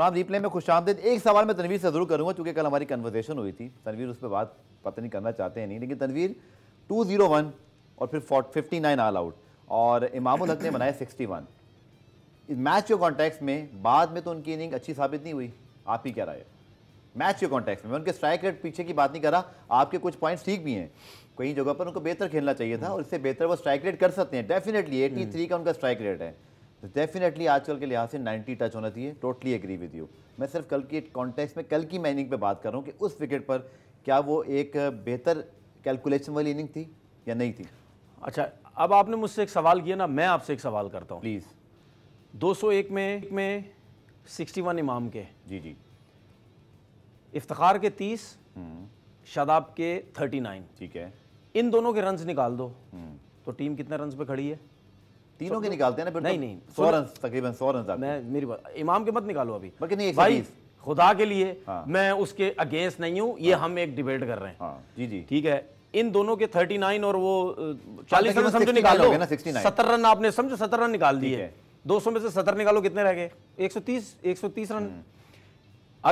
तमाम रीप्ले में खुश आमदेद एक सवाल मैं तनवीर से ज़रूर करूंगा चूंकि कल हमारी कन्वर्जेशन हुई थी तनवीर उस पर बात पता नहीं करना चाहते हैं नहीं लेकिन तनवीर 201 और फिर फिफ्टी नाइन ऑल आउट और इमामुल हक ने बनाया 61 वन मैच के कॉन्टेक्स्ट में बाद में तो उनकी इनिंग अच्छी साबित नहीं हुई आप ही क्या राय मैच के कॉन्टेक्स में मैं उनके स्ट्राइक रेट पीछे की बात नहीं कर रहा आपके कुछ पॉइंट्स ठीक भी हैं कई जगह पर उनको बेहतर खेलना चाहिए था और इससे बेहतर वो स्ट्राइक रेट कर सकते हैं डेफिनेटली थ्री का उनका स्ट्राइक रेट है डेफिनेटली तो आजकल के लिहाज से 90 टच होना चाहिए टोटली एग्री विद यू मैं सिर्फ कल की कॉन्टेक्स्ट में कल की मैनिंग पे बात कर रहा हूँ कि उस विकेट पर क्या वो एक बेहतर कैलकुलेशन वाली इनिंग थी या नहीं थी अच्छा अब आपने मुझसे एक सवाल किया ना मैं आपसे एक सवाल करता हूँ प्लीज़ 201 में में 61 इमाम के जी जी इफ्तार के 30 हम्म। शादाब के 39 ठीक है इन दोनों के रन निकाल दो हम्म। तो टीम कितने रन पे खड़ी है तीनों के निकालते हैं ना तो नहीं नहीं सौ रन तकरीबन सौ रन मैं मेरी बात इमाम के मत निकालो अभी बल्कि नहीं भाई खुदा के लिए हाँ। मैं उसके अगेंस्ट नहीं हूँ ये हाँ। हम एक डिबेट कर रहे हैं हाँ। जी जी ठीक है इन दोनों के 39 और वो 40 हाँ, रन समझो निकालो सत्तर रन आपने समझो सत्तर रन निकाल दिए 200 में से सत्तर निकालो कितने रह गए 130 130 रन हम्म।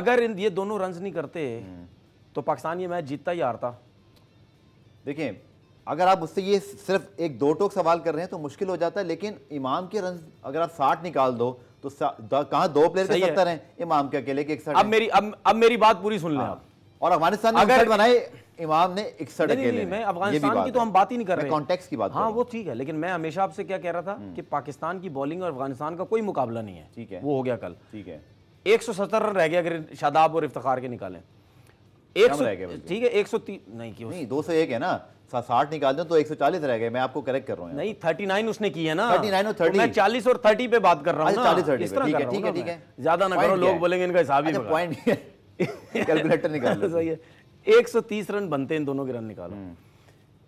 अगर इन ये दोनों रन नहीं करते हम्म। तो पाकिस्तान ये मैच जीतता ही हारता देखिए अगर आप उससे ये सिर्फ एक दो टोक सवाल कर रहे हैं तो मुश्किल हो जाता है लेकिन इमाम के रन अगर आप साठ निकाल दो तो कहा दो प्लेयर के सत्तर है। हैं इमाम के अकेले के अब मेरी अब, अब मेरी बात पूरी सुन लें हाँ। आप और अफगानिस्तान ने अगर बनाए इमाम ने इकसठ अकेले मैं अफगानिस्तान की तो हम बात ही नहीं कर रहे कॉन्टेक्स की बात हाँ वो ठीक है लेकिन मैं हमेशा आपसे क्या कह रहा था हम्म। कि पाकिस्तान की बॉलिंग और अफगानिस्तान का कोई मुकाबला नहीं है ठीक है वो हो गया कल ठीक है एक सौ सत्तर रन रह गया अगर शादाब और इफ्तार के निकालें एक सौ ठीक है एक सौ तीन नहीं क्यों नहीं दो सौ एक है ना साठ निकाल दें तो 140 रह गए मैं आपको करेक्ट कर रहा हूँ नहीं थर्टी नाइन उसने की है ना 39 और तो थर्टी मैं चालीस और थर्टी पे बात कर रहा हूँ अच्छा, चालीस थर्टी ठीक है ठीक है ठीक है ज्यादा ना करो लोग बोलेंगे इनका हिसाब ही पॉइंट अच्छा, कैलकुलेटर निकाल सही है 130 रन बनते हैं दोनों के रन निकालो हम्म।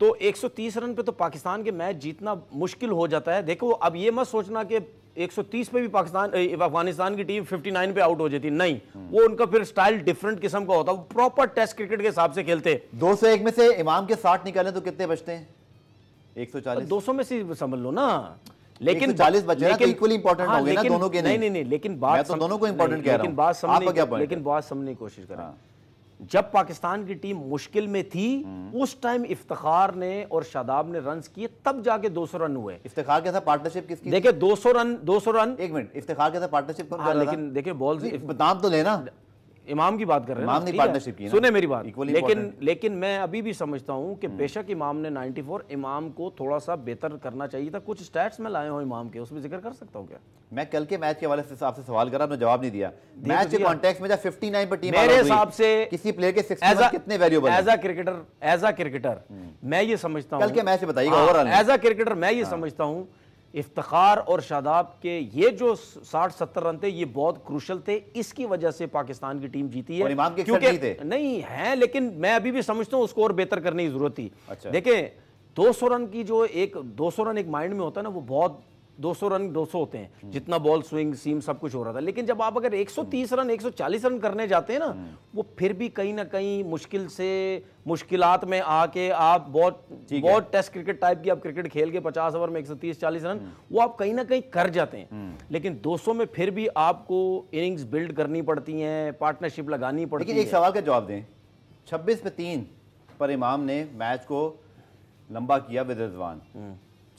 तो 130 रन पे तो पाकिस्तान के मैच जीतना मुश्किल हो जाता है देखो अब ये मत सोचना कि 130 पे भी पाकिस्तान अफगानिस्तान की टीम 59 पे आउट हो जाती नहीं वो उनका फिर स्टाइल डिफरेंट किस्म का होता वो प्रॉपर टेस्ट क्रिकेट के हिसाब से खेलते दो सौ एक में से इमाम के साठ निकालें तो कितने बचते हैं एक सौ चालीस दो सौ में से समझ लो ना लेकिन चालीस बच्चे तो लेकिन तो इक्वली इंपॉर्टेंट हाँ, हो गए ना दोनों के नहीं नहीं नहीं लेकिन बात तो दोनों को इंपॉर्टेंट कह रहा हूं लेकिन बात समझने की कोशिश कर रहा हूं जब पाकिस्तान की टीम मुश्किल में थी हम्म। उस टाइम इफ्तार ने और शादाब ने रन किए तब जाके 200 रन हुए इफ्तार के साथ पार्टनरशिप किसकी देखिए 200 रन 200 रन एक मिनट इफ्तार के साथ पार्टनरशिप हाँ, लेकिन देखिए बॉल नाम तो लेना इमाम की बात कर रहे हैं पार्टनरशिप की सुने मेरी बात लेकिन लेकिन मैं अभी भी समझता हूं कि हम्म। बेशक इमाम ने 94 इमाम को थोड़ा सा बेहतर करना चाहिए था कुछ स्टैट्स में लाए हूं इमाम के उसमें जिक्र कर सकता हूं क्या मैं कल के मैच के हवाले से आपसे सवाल करा आपने जवाब नहीं दिया तो मैच के कॉन्टेक्स्ट में जब नाइन पर टीम मेरे हिसाब से किसी प्लेयर के कितने valuable as a cricketer as a cricketer मैं ये समझता हूँ कल के मैच बताइएगा एज अ क्रिकेटर मैं ये हाँ। समझता हूँ इफ्तार और शादाब के ये जो 60-70 रन थे ये बहुत क्रूशल थे इसकी वजह से पाकिस्तान की टीम जीती है क्योंकि नहीं, नहीं है लेकिन मैं अभी भी समझता हूँ स्कोर बेहतर करने की जरूरत थी अच्छा। देखें 200 रन की जो एक 200 रन एक माइंड में होता है ना वो बहुत 200 रन 200 होते हैं हम्म। जितना बॉल स्विंग सीम सब कुछ हो रहा था लेकिन जब आप अगर 130 रन 140 रन करने जाते हैं ना हम्म। वो फिर भी कहीं ना कहीं मुश्किल से मुश्किलात में आके आप बहुत बहुत टेस्ट क्रिकेट टाइप की आप क्रिकेट खेल के 50 ओवर में 130 40 रन हम्म। वो आप कहीं ना कहीं कर जाते हैं लेकिन 200 में फिर भी आपको इनिंग्स बिल्ड करनी पड़ती हैं पार्टनरशिप लगानी पड़ती है एक सवाल का जवाब दें छब्बीस में तीन पर इमाम ने मैच को लंबा किया विद रिजवान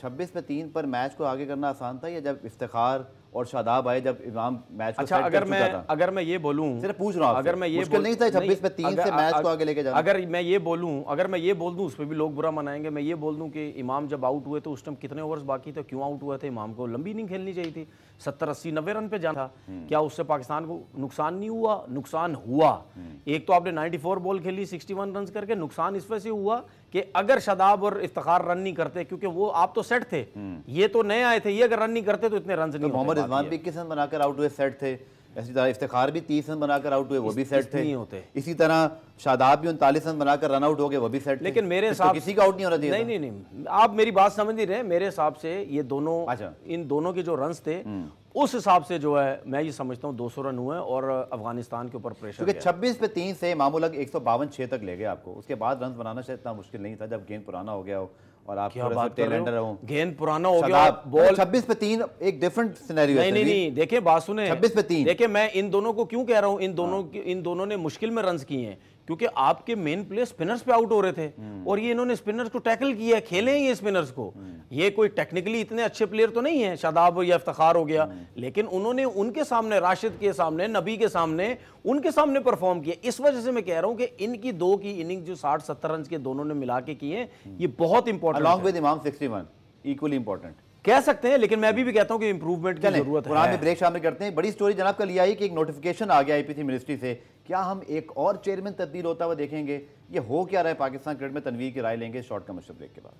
छब्बीस में तीन पर मैच को आगे करना आसान था या जब इफ्तार और शादाब आए जब इमाम मैच अच्छा अगर मैं अगर मैं ये बोलूं सिर्फ पूछ रहा हूँ अगर मैं ये नहीं था छब्बीस पे तीन से मैच को आगे लेके जाना अगर मैं ये बोलूं अगर मैं ये बोल दूं उस पर भी लोग बुरा मनाएंगे मैं ये बोल दूं कि इमाम जब आउट हुए तो उस टाइम कितने ओवर्स बाकी थे क्यों आउट हुए थे इमाम को लंबी नहीं खेलनी चाहिए थी सत्तर अस्सी नब्बे रन पे जाना था हम्म। क्या उससे पाकिस्तान को नुकसान नहीं हुआ नुकसान हुआ हम्म। एक तो आपने 94 बॉल खेली 61 वन रन करके नुकसान इस वजह से हुआ कि अगर शदाब और इफ्तार रन नहीं करते क्योंकि वो आप तो सेट थे हम्म। ये तो नए आए थे ये अगर रन नहीं करते तो इतने रन तो नहीं मोहम्मद इजमान भी किस रन बनाकर आउट हुए सेट थे इसी तरह इफ्तार भी तीस रन बनाकर आउट हुए वो भी सेट थे नहीं होते इसी तरह शादाब भी उनतालीस रन बनाकर रन आउट हो गए वो भी सेट लेकिन मेरे हिसाब किसी का आउट नहीं होना चाहिए नहीं नहीं नहीं आप मेरी बात समझ नहीं रहे मेरे हिसाब से ये दोनों अच्छा इन दोनों के जो रन थे हम्म। उस हिसाब से जो है मैं ये समझता हूँ 200 रन हुए और अफगानिस्तान के ऊपर प्रेशर क्योंकि छब्बीस पे तीन से मामूलग एक सौ बावन छः तक ले गए आपको उसके बाद रन बनाना शायद इतना मुश्किल नहीं था जब गेंद पुराना हो गया हो और आप क्या बात कर रहे हो गेंद पुराना हो गया बॉल छब्बीस पे तीन एक डिफरेंट सिनेरियो नहीं नहीं नहीं देखिए बासु ने छब्बीस पे तीन देखिए मैं इन दोनों को क्यों कह रहा हूँ इन दोनों हाँ। इन दोनों ने मुश्किल में रन किए हैं क्योंकि आपके मेन प्लेयर स्पिनर्स पे आउट हो रहे थे हम्म। और ये इन्होंने स्पिनर्स को टैकल किया है खेले ये स्पिनर्स को हम्म। ये कोई टेक्निकली इतने अच्छे प्लेयर तो नहीं है शादाब या इफ्तार हो गया हम्म। लेकिन उन्होंने उनके सामने राशिद के सामने नबी के सामने उनके सामने परफॉर्म किया इस वजह से मैं कह रहा हूं कि इनकी दो की इनिंग जो साठ सत्तर रन के दोनों ने मिला के किए हम्म। ये बहुत इंपॉर्टेंट इक्वली इंपॉर्टेंट कह सकते हैं लेकिन मैं अभी भी कहता हूं कि इंप्रूवमेंट की जरूरत है ब्रेक शामिल करते हैं बड़ी स्टोरी जनाब का लिया कि एक नोटिफिकेशन आ गया आईपीसी मिनिस्ट्री से क्या हम एक और चेयरमैन तब्दील होता हुआ देखेंगे ये हो क्या रहा है पाकिस्तान क्रिकेट में तनवीर की राय लेंगे शॉर्ट कमर्शियल ब्रेक के बाद